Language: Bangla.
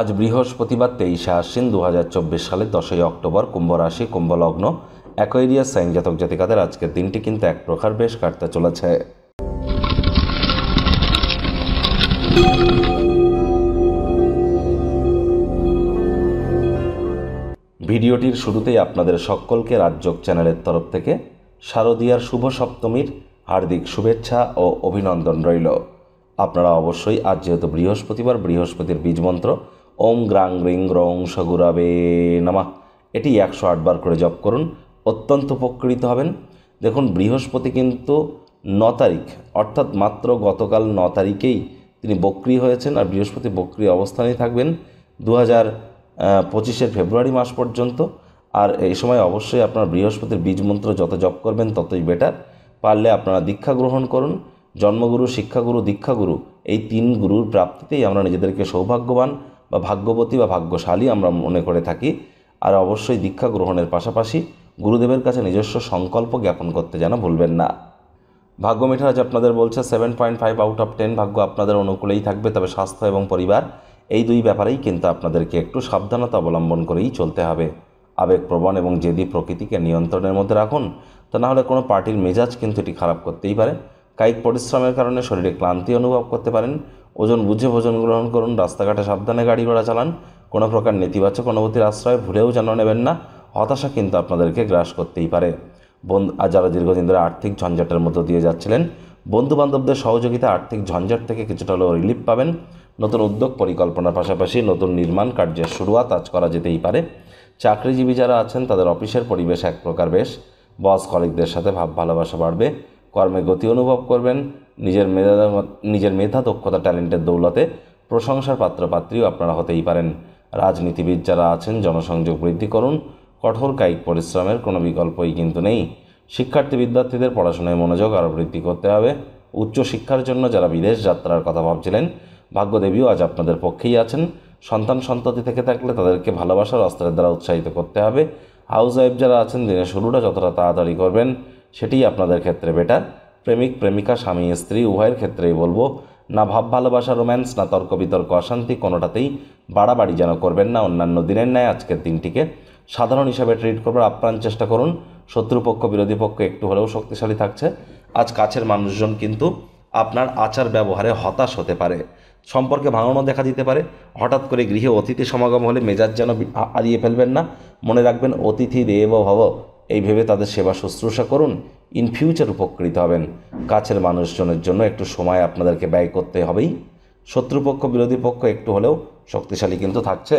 আজ বৃহস্পতিবার তেইশে আশ্বিন দু সালে চব্বিশ সালের দশই অক্টোবর কুম্ভ রাশি কুম্ভলগ্ন অ্যাকোয়েরিয়াস সাইন জাতক জাতিকাদের আজকের দিনটি কিন্তু এক প্রকার বেশ কাটতে চলেছে ভিডিওটির শুরুতেই আপনাদের সকলকে রাজযোগ চ্যানেলের তরফ থেকে শারদীয়ার শুভ সপ্তমীর হার্দিক শুভেচ্ছা ও অভিনন্দন রইল আপনারা অবশ্যই আজ যেহেতু বৃহস্পতিবার বৃহস্পতির বীজমন্ত্র ওম গ্রাং রিং রং সগুরাবে নামা এটি একশো আটবার করে জপ করুন অত্যন্ত উপকৃত হবেন দেখুন বৃহস্পতি কিন্তু ন তারিখ অর্থাৎ মাত্র গতকাল ন তারিখেই তিনি বক্রি হয়েছেন আর বৃহস্পতি বক্রি অবস্থানেই থাকবেন দু হাজার পঁচিশের ফেব্রুয়ারি মাস পর্যন্ত আর এই সময় অবশ্যই আপনার বৃহস্পতির বীজ মন্ত্র যত জপ করবেন ততই বেটার পারলে আপনারা দীক্ষা গ্রহণ করুন জন্মগুরু শিক্ষাগুরু দীক্ষাগুরু এই তিন গুরুর প্রাপ্তিতেই আমরা নিজেদেরকে সৌভাগ্যবান বা ভাগ্যবতী বা ভাগ্যশালী আমরা মনে করে থাকি আর অবশ্যই দীক্ষা গ্রহণের পাশাপাশি গুরুদেবের কাছে নিজস্ব সংকল্প জ্ঞাপন করতে যেন ভুলবেন না ভাগ্য মিঠারাজ আপনাদের বলছে seven point five out of ten ভাগ্য আপনাদের অনুকূলেই থাকবে তবে স্বাস্থ্য এবং পরিবার এই দুই ব্যাপারেই কিন্তু আপনাদেরকে একটু সাবধানতা অবলম্বন করেই চলতে হবে আবেগপ্রবণ এবং যেদি প্রকৃতিকে নিয়ন্ত্রণের মধ্যে রাখুন তা না হলে কোনো পার্টির মেজাজ কিন্তু এটি খারাপ করতেই পারে কায়িক পরিশ্রমের কারণে শরীরে ক্লান্তি অনুভব করতে পারেন ওজন বুঝে ভোজন গ্রহণ করুন রাস্তাঘাটে সাবধানে গাড়ি ঘোড়া চালান কোনো প্রকার নেতিবাচক অনুভূতির আশ্রয় ভুলেও যেন নেবেন না হতাশা কিন্তু আপনাদেরকে গ্রাস করতেই পারে বন্ধু যারা দীর্ঘদিন ধরে আর্থিক ঝঞ্ঝাটের মধ্য দিয়ে যাচ্ছিলেন বন্ধু বান্ধবদের সহযোগিতা আর্থিক ঝঞ্ঝাট থেকে কিছুটা হলেও রিলিফ পাবেন নতুন উদ্যোগ পরিকল্পনার পাশাপাশি নতুন নির্মাণ কার্যের শুরুয়াত আজ করা যেতেই পারে চাকরিজীবী যারা আছেন তাদের অফিসের পরিবেশ এক প্রকার বেশ বস কলিকদের সাথে ভাব ভালোবাসা বাড়বে কর্মে গতি অনুভব করবেন নিজের মেধা নিজের মেধা দক্ষতা ট্যালেন্টের দৌলতে প্রশংসার পাত্রপাত্রীও আপনারা হতেই পারেন রাজনীতিবিদ যারা আছেন জনসংযোগ বৃদ্ধি করুন কঠোর কায়িক পরিশ্রমের কোনো বিকল্পই কিন্তু নেই শিক্ষার্থী বিদ্যার্থীদের পড়াশোনায় মনোযোগ আরও বৃদ্ধি করতে হবে উচ্চশিক্ষার জন্য যারা বিদেশ যাত্রার কথা ভাবছিলেন ভাগ্যদেবীও আজ আপনাদের পক্ষেই আছেন সন্তান সন্ততি থেকে থাকলে তাদেরকে ভালোবাসার অস্ত্রের দ্বারা উৎসাহিত করতে হবে হাউস ওয়াইফ যারা আছেন দিনের শুরুটা যতটা তাড়াতাড়ি করবেন সেটি আপনাদের ক্ষেত্রে বেটার প্রেমিক প্রেমিকা স্বামী স্ত্রী উভয়ের ক্ষেত্রেই বলবো না ভাব ভালোবাসা রোম্যান্স না তর্ক বিতর্ক অশান্তি কোনোটাতেই বাড়াবাড়ি যেন করবেন না অন্যান্য দিনের ন্যায় আজকের দিনটিকে সাধারণ হিসাবে ট্রিট করবার আপ্রাণ চেষ্টা করুন শত্রুপক্ষ বিরোধী পক্ষ একটু হলেও শক্তিশালী থাকছে আজ কাছের মানুষজন কিন্তু আপনার আচার ব্যবহারে হতাশ হতে পারে সম্পর্কে ভাঙনও দেখা দিতে পারে হঠাৎ করে গৃহে অতিথি সমাগম হলে মেজাজ যেন হারিয়ে ফেলবেন না মনে রাখবেন অতিথি দেব ভব এই ভেবে তাদের সেবা শুশ্রূষা করুন ইন ফিউচার উপকৃত হবেন কাছের মানুষজনের জন্য একটু সময় আপনাদেরকে ব্যয় করতে হবেই শত্রুপক্ষ বিরোধী পক্ষ একটু হলেও শক্তিশালী কিন্তু থাকছে